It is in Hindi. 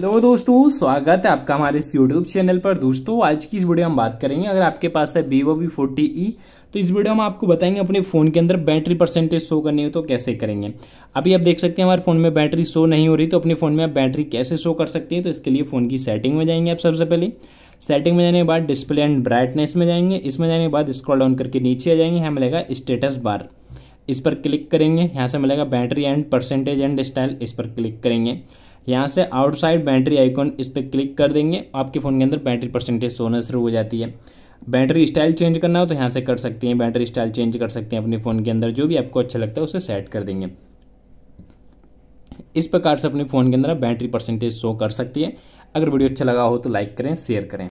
हेलो दोस्तों स्वागत है आपका हमारे इस यूट्यूब चैनल पर दोस्तों आज की इस वीडियो में बात करेंगे अगर आपके पास है वीवो वी फोर्टी ई तो इस वीडियो में आपको बताएंगे अपने फ़ोन के अंदर बैटरी परसेंटेज शो करनी हो तो कैसे करेंगे अभी आप देख सकते हैं हमारे फ़ोन में बैटरी शो नहीं हो रही तो अपने फ़ोन में आप बैटरी कैसे शो कर सकते हैं तो इसके लिए फ़ोन की सेटिंग में जाएंगे आप सबसे पहले सेटिंग में जाने के बाद डिस्प्ले एंड ब्राइटनेस में जाएंगे इसमें जाने के बाद स्क्रॉल डाउन करके नीचे आ जाएंगे यहाँ मिलेगा स्टेटस बार इस पर क्लिक करेंगे यहाँ से मिलेगा battery and percentage and style इस पर क्लिक करेंगे यहाँ से आउटसाइड बैटरी आइकॉन इस पर क्लिक कर देंगे आपके फ़ोन के अंदर बैटरी परसेंटेज सोना शुरू हो जाती है बैटरी स्टाइल चेंज करना हो तो यहाँ से कर सकते हैं बैटरी स्टाइल चेंज कर सकते हैं अपने फ़ोन के अंदर जो भी आपको अच्छा लगता है उसे सेट कर देंगे इस प्रकार से अपने फ़ोन के अंदर बैटरी परसेंटेज शो कर सकती है अगर वीडियो अच्छा लगा हो तो लाइक करें शेयर करें